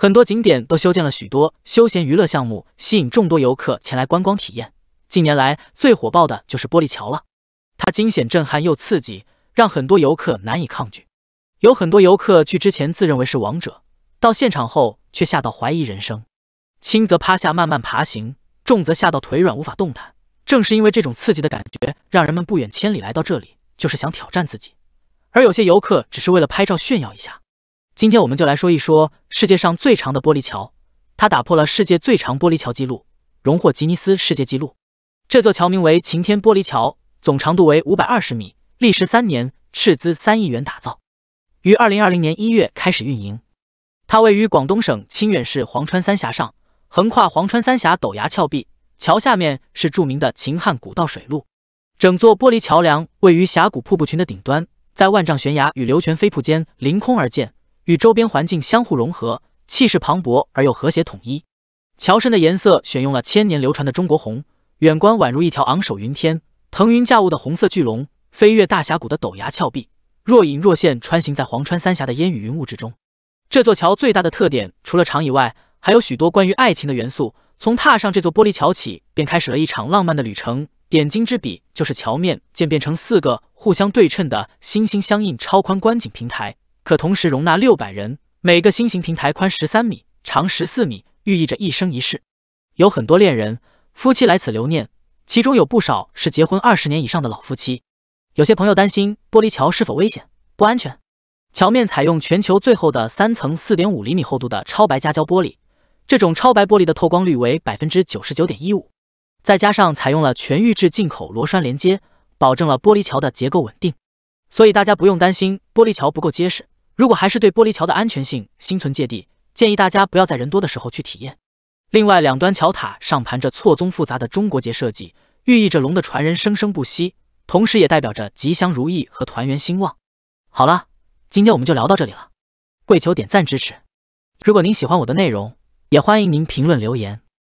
很多景点都修建了许多休闲娱乐项目，吸引众多游客前来观光体验。近年来最火爆的就是玻璃桥了，它惊险震撼又刺激，让很多游客难以抗拒。有很多游客去之前自认为是王者，到现场后却吓到怀疑人生，轻则趴下慢慢爬行，重则吓到腿软无法动弹。正是因为这种刺激的感觉，让人们不远千里来到这里，就是想挑战自己。而有些游客只是为了拍照炫耀一下。今天我们就来说一说世界上最长的玻璃桥，它打破了世界最长玻璃桥记录，荣获吉尼斯世界纪录。这座桥名为晴天玻璃桥，总长度为五百二十米，历时三年，斥资三亿元打造，于二零二零年一月开始运营。它位于广东省清远市黄川三峡上，横跨黄川三峡陡崖峭壁，桥下面是著名的秦汉古道水路。整座玻璃桥梁位于峡谷瀑布群的顶端，在万丈悬崖与流泉飞瀑间凌空而建。与周边环境相互融合，气势磅礴而又和谐统一。桥身的颜色选用了千年流传的中国红，远观宛如一条昂首云天、腾云驾雾的红色巨龙，飞越大峡谷的陡崖峭壁，若隐若现穿行在黄川三峡的烟雨云雾之中。这座桥最大的特点，除了长以外，还有许多关于爱情的元素。从踏上这座玻璃桥起，便开始了一场浪漫的旅程。点睛之笔就是桥面渐变成四个互相对称的、心心相印、超宽观景平台。可同时容纳六百人，每个新型平台宽十三米，长十四米，寓意着一生一世。有很多恋人、夫妻来此留念，其中有不少是结婚二十年以上的老夫妻。有些朋友担心玻璃桥是否危险、不安全？桥面采用全球最厚的三层四点五厘米厚度的超白夹胶玻璃，这种超白玻璃的透光率为百分之九十九点一五，再加上采用了全预制进口螺栓连接，保证了玻璃桥的结构稳定。所以大家不用担心玻璃桥不够结实。如果还是对玻璃桥的安全性心存芥蒂，建议大家不要在人多的时候去体验。另外，两端桥塔上盘着错综复杂的中国结设计，寓意着龙的传人生生不息，同时也代表着吉祥如意和团圆兴旺。好了，今天我们就聊到这里了，跪求点赞支持。如果您喜欢我的内容，也欢迎您评论留言。